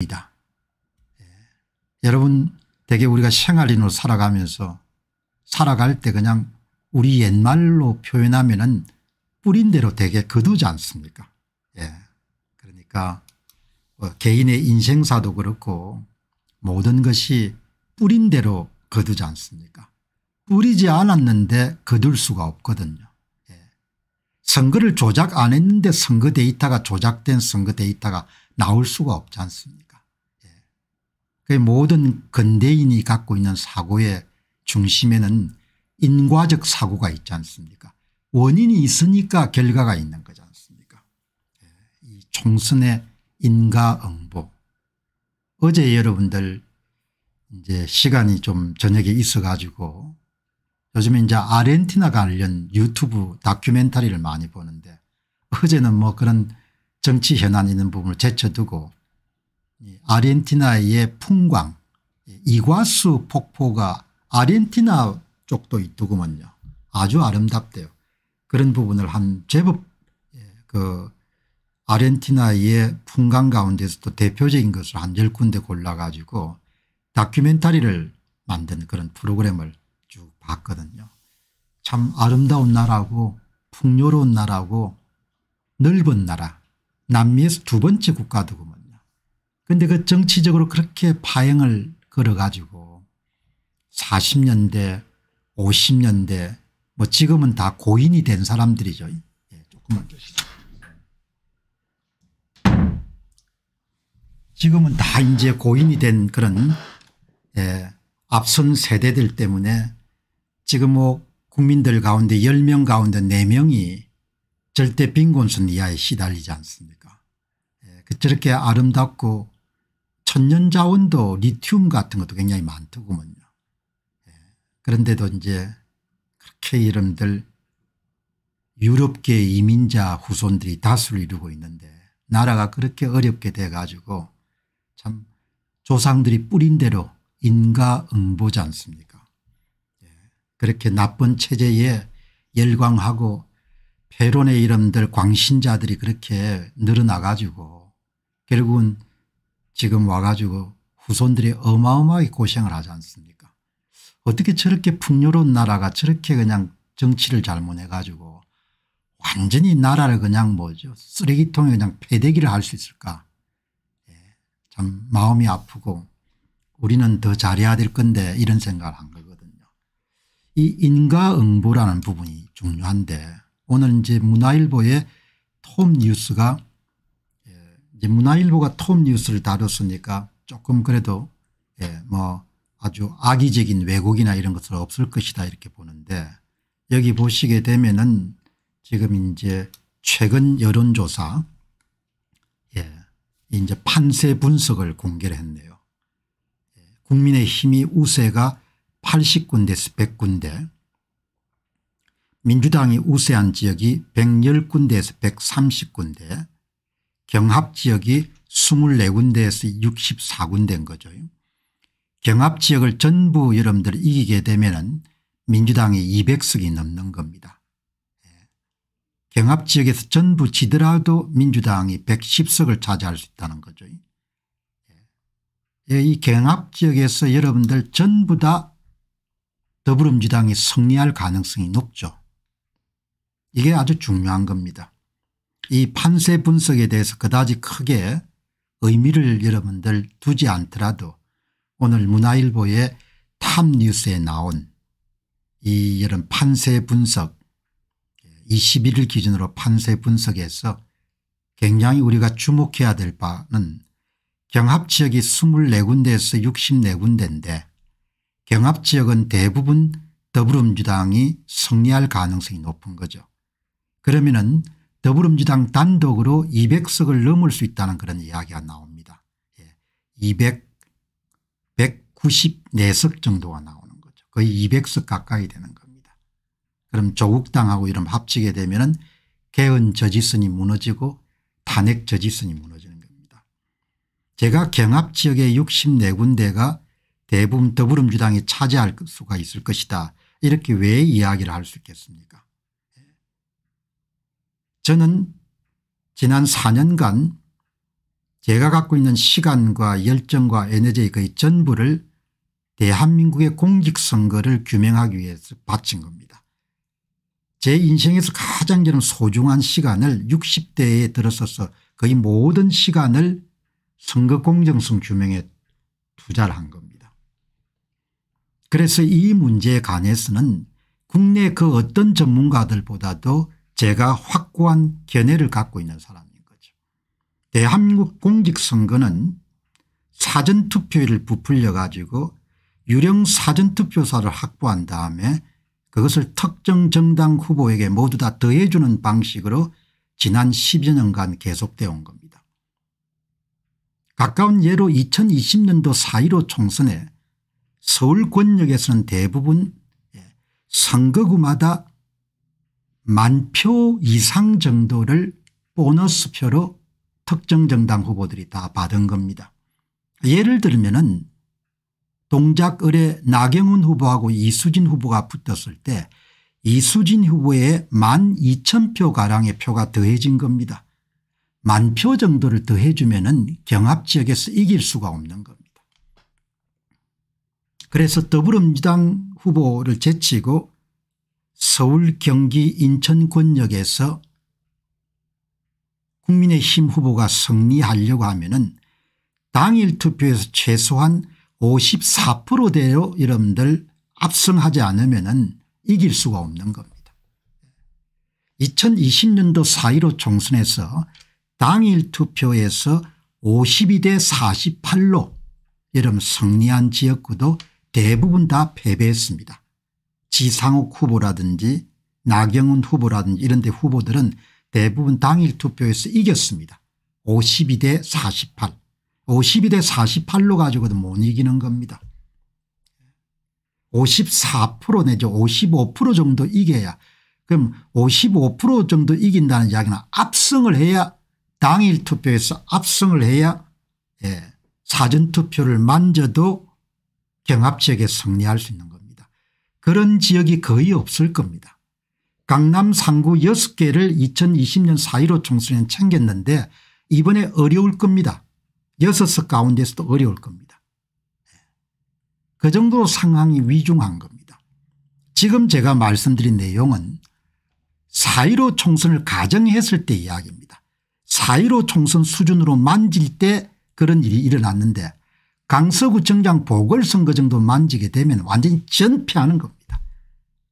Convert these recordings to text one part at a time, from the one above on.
이다. 예. 여러분 대개 우리가 생활인으로 살아가면서 살아갈 때 그냥 우리 옛말로 표현하면 은 뿌린 대로 되게 거두지 않습니까 예. 그러니까 뭐 개인의 인생사도 그렇고 모든 것이 뿌린 대로 거두지 않습니까 뿌리지 않았는데 거둘 수가 없거든요. 예. 선거를 조작 안 했는데 선거 데이터가 조작된 선거 데이터가 나올 수가 없지 않습니까 그 모든 근대인이 갖고 있는 사고의 중심에는 인과적 사고가 있지 않습니까 원인이 있으니까 결과가 있는 거지 않습니까 예, 이 총선의 인과응보 어제 여러분들 이제 시간이 좀 저녁에 있어 가지고 요즘에 이제 아르헨티나 관련 유튜브 다큐멘터리를 많이 보는데 어제는 뭐 그런 정치 현안 있는 부분을 제쳐두고 예, 아르헨티나의 풍광 예, 이과수 폭포가 아르헨티나 쪽도 있더구먼요. 아주 아름답대요. 그런 부분을 한 제법 예, 그 아르헨티나의 풍광 가운데서도 대표적인 것을 한 열 군데 골라가지고 다큐멘터리를 만든 그런 프로그램을 쭉 봤거든요. 참 아름다운 나라고 풍요로운 나라고 넓은 나라 남미에서 두 번째 국가더군 그런데 그 정치적으로 그렇게 파행을 걸어가지고 40년대 50년대 뭐 지금은 다 고인이 된 사람들이죠. 예, 조금만 지금은 다 이제 고인이 된 그런 예, 앞선 세대들 때문에 지금 뭐 국민들 가운데 10명 가운데 4명이 절대 빈곤선 이하에 시달리지 않습니까 예, 그 저렇게 아름답고 천연자원도 리튬 같은 것도 굉장히 많더군요. 예. 그런데도 이제 그렇게 이름들 유럽계 이민자 후손들이 다수를 이루고 있는데 나라가 그렇게 어렵게 돼 가지고 참 조상들이 뿌린 대로 인가응보지 않습니까 예. 그렇게 나쁜 체제에 열광하고 패론의 이름들 광신자들이 그렇게 늘어나 가지고 결국은 지금 와가지고 후손들이 어마어마하게 고생을 하지 않습니까 어떻게 저렇게 풍요로운 나라가 저렇게 그냥 정치를 잘못해가지고 완전히 나라를 그냥 뭐죠 쓰레기통에 그냥 패대기를할 수 있을까 예, 참 마음이 아프고 우리는 더 잘해야 될 건데 이런 생각을 한 거거든요. 이 인과응보라는 부분이 중요한데 오늘 이제 문화일보의 톱 뉴스가 이제 문화일보가 톱 뉴스를 다뤘으니까 조금 그래도 예, 뭐 아주 악의적인 왜곡이나 이런 것은 없을 것이다 이렇게 보는데 여기 보시게 되면은 지금 이제 최근 여론조사 예, 이제 판세 분석을 공개를 했네요. 예, 국민의힘이 우세가 80군데에서 100군데 민주당이 우세한 지역이 110군데에서 130군데 경합지역이 24군데에서 64군데인 거죠. 경합지역을 전부 여러분들이 기게 되면 은 민주당이 200석이 넘는 겁니다. 예. 경합지역에서 전부 지더라도 민주당이 110석을 차지할 수 있다는 거죠. 예. 예, 이 경합지역에서 여러분들 전부 다 더불어민주당이 승리할 가능성이 높죠. 이게 아주 중요한 겁니다. 이 판세 분석에 대해서 그다지 크게 의미를 여러분들 두지 않더라도 오늘 문화일보의 탑뉴스에 나온 이 이런 판세 분석 21일 기준으로 판세 분석에서 굉장히 우리가 주목해야 될 바는 경합지역이 24군데에서 64군데인데 경합지역은 대부분 더불어민주당이 승리할 가능성이 높은 거죠. 그러면은 더불어민주당 단독으로 200석을 넘을 수 있다는 그런 이야기가 나옵니다. 예. 200, 194석 정도가 나오는 거죠. 거의 200석 가까이 되는 겁니다. 그럼 조국당하고 이런 합치게 되면 개헌 저지선이 무너지고 탄핵 저지선이 무너지는 겁니다. 제가 경합 지역의 64군데가 대부분 더불어민주당이 차지할 수가 있을 것이다. 이렇게 왜 이야기를 할 수 있겠습니까 저는 지난 4년간 제가 갖고 있는 시간과 열정과 에너지의 거의 전부를 대한민국의 공직선거를 규명하기 위해서 바친 겁니다. 제 인생에서 가장 저는 소중한 시간을 60대에 들어서서 거의 모든 시간을 선거 공정성 규명에 투자를 한 겁니다. 그래서 이 문제에 관해서는 국내 그 어떤 전문가들보다도 제가 확고한 견해를 갖고 있는 사람인 거죠. 대한민국 공직선거는 사전투표율을 부풀려 가지고 유령 사전투표사를 확보한 다음에 그것을 특정 정당 후보에게 모두 다 더해주는 방식으로 지난 10여 년간 계속되어 온 겁니다. 가까운 예로 2020년도 4.15 총선에 서울 권역에서는 대부분 예, 선거구마다 만표 이상 정도를 보너스표로 특정 정당 후보들이 다 받은 겁니다. 예를 들면 은 동작을의 나경훈 후보하고 이수진 후보가 붙었을 때 이수진 후보에 만 2천 표가량의 표가 더해진 겁니다. 만 표 정도를 더해주면 은 경합지역에서 이길 수가 없는 겁니다. 그래서 더불어민주당 후보를 제치고 서울 경기 인천 권역에서 국민의힘 후보가 승리하려고 하면 은 당일 투표에서 최소한 54%대로 여러분들 압승하지 않으면 은 이길 수가 없는 겁니다. 2020년도 4.15 총선에서 당일 투표에서 52대 48로 여러분 승리한 지역구도 대부분 다 패배했습니다. 지상욱 후보라든지 나경원 후보라든지 이런 데 후보들은 대부분 당일 투표에서 이겼습니다. 52대 48 52대 48로 가지고도 못 이기는 겁니다. 54% 내지 55% 정도 이겨야 그럼 55% 정도 이긴다는 이야기는 압승을 해야 당일 투표에서 압승을 해야 예, 사전투표를 만져도 경합 지역에 승리할 수 있는 그런 지역이 거의 없을 겁니다. 강남 3구 6개를 2020년 4.15 총선에 챙겼는데 이번에 어려울 겁니다. 6석 가운데서도 어려울 겁니다. 그 정도로 상황이 위중한 겁니다. 지금 제가 말씀드린 내용은 4.15 총선을 가정했을 때 이야기입니다. 4.15 총선 수준으로 만질 때 그런 일이 일어났는데 강서구청장 보궐선거 정도 만지게 되면 완전히 전폐하는 겁니다.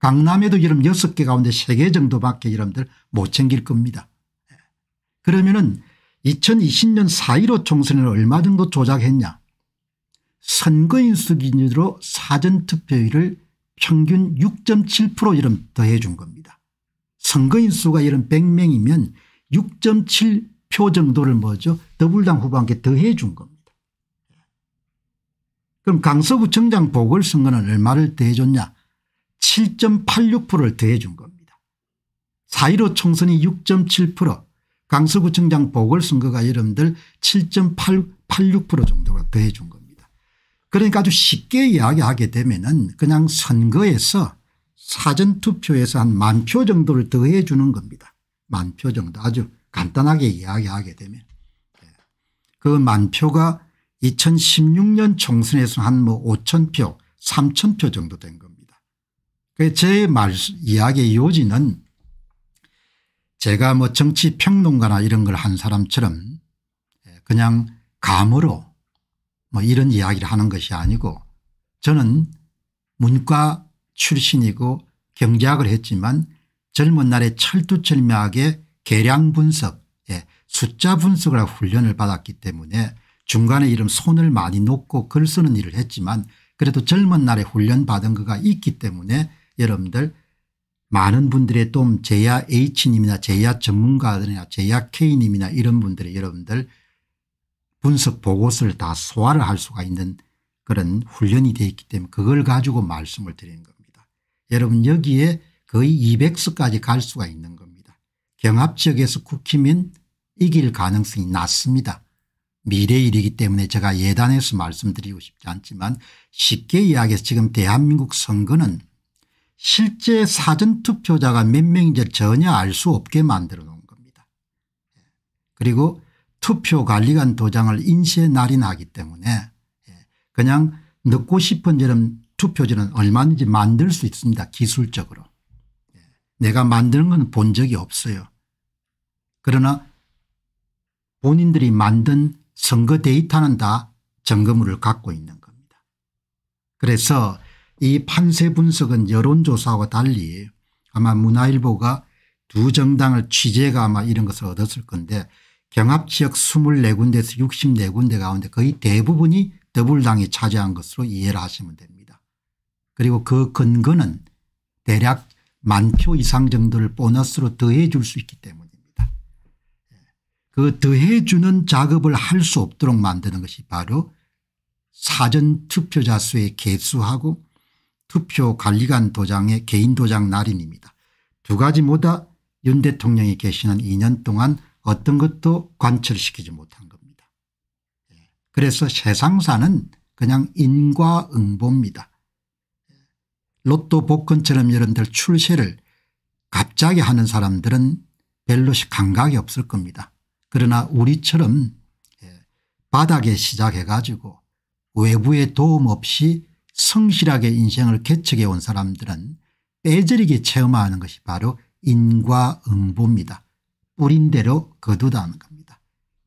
강남에도 이름 6개 가운데 3개 정도밖에 여러분들 못 챙길 겁니다. 예. 그러면은 2020년 4.15 총선을 얼마 정도 조작했냐 선거인 수 기준으로 사전투표율을 평균 6.7% 이름 더해 준 겁니다. 선거인 수가 이런 100명이면 6.7표 정도를 뭐죠 더불당 후보한테 더해 준 겁니다. 예. 그럼 강서구청장 보궐선거는 얼마를 더해 줬냐 7.86%를 더해 준 겁니다. 4.15 총선이 6.7% 강서구청장 보궐선거가 여러분들 7.86% 정도가 더해 준 겁니다. 그러니까 아주 쉽게 이야기하게 되면 그냥 선거에서 사전투표에서 한 만표 정도를 더해 주는 겁니다. 만표 정도 아주 간단하게 이야기하게 되면 예. 그만 표가 2016년 총선에서 한 뭐 5천 표 3천 표 정도 된 겁니다. 그 제말 이야기의 요지는 제가 뭐 정치 평론가나 이런 걸 한 사람처럼 그냥 감으로 뭐 이런 이야기를 하는 것이 아니고 저는 문과 출신이고 경제학을 했지만 젊은 날에 철두철미하게 계량 분석 예, 숫자 분석을 하고 훈련을 받았기 때문에 중간에 이런 손을 많이 놓고 글 쓰는 일을 했지만 그래도 젊은 날에 훈련받은 거가 있기 때문에 여러분들 많은 분들의 도움 제야 H님이나 제야 전문가들이나 제야 K님이나 이런 분들의 여러분들 분석 보고서를 다 소화를 할 수가 있는 그런 훈련이 되어 있기 때문에 그걸 가지고 말씀을 드리는 겁니다. 여러분 여기에 거의 200석까지 갈 수가 있는 겁니다. 경합 지역에서 국힘면 이길 가능성이 낮습니다. 미래 일이기 때문에 제가 예단해서 말씀드리고 싶지 않지만 쉽게 이야기해서 지금 대한민국 선거는 실제 사전투표자가 몇 명인지 전혀 알 수 없게 만들어 놓은 겁니다. 그리고 투표관리관 도장을 인쇄 날인하기 때문에 예, 그냥 넣고 싶은 저런 투표지는 얼마든지 만들 수 있습니다 기술적으로. 예, 내가 만드는 건본 적이 없어요. 그러나 본인들이 만든 선거 데이터는 다 점검을 갖고 있는 겁니다. 그래서 이 판세 분석은 여론조사와 달리 아마 문화일보가 두 정당을 취재가 아마 이런 것을 얻었을 건데 경합지역 24군데에서 64군데 가운데 거의 대부분이 더블당이 차지한 것으로 이해를 하시면 됩니다. 그리고 그 근거는 대략 만표 이상 정도를 보너스로 더해 줄 수 있기 때문입니다. 예. 그 더해 주는 작업을 할 수 없도록 만드는 것이 바로 사전투표자 수의 개수하고 투표 관리관 도장의 개인 도장 날인입니다. 두 가지 모두 윤 대통령이 계시는 2년 동안 어떤 것도 관철시키지 못한 겁니다. 예. 그래서 세상사는 그냥 인과응보입니다. 예. 로또 복권처럼 여러분들 출세를 갑자기 하는 사람들은 별로 감각이 없을 겁니다. 그러나 우리처럼 예, 바닥에 시작해 가지고 외부의 도움 없이 성실하게 인생을 개척해 온 사람들은 빼저리게 체험하는 것이 바로 인과응보입니다. 뿌린 대로 거두다는 겁니다.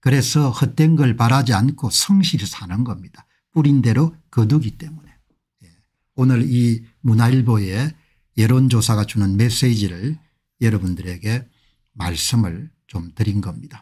그래서 헛된 걸 바라지 않고 성실히 사는 겁니다. 뿌린 대로 거두기 때문에. 예. 오늘 이 문화일보의 여론조사가 주는 메시지를 여러분들에게 말씀을 좀 드린 겁니다.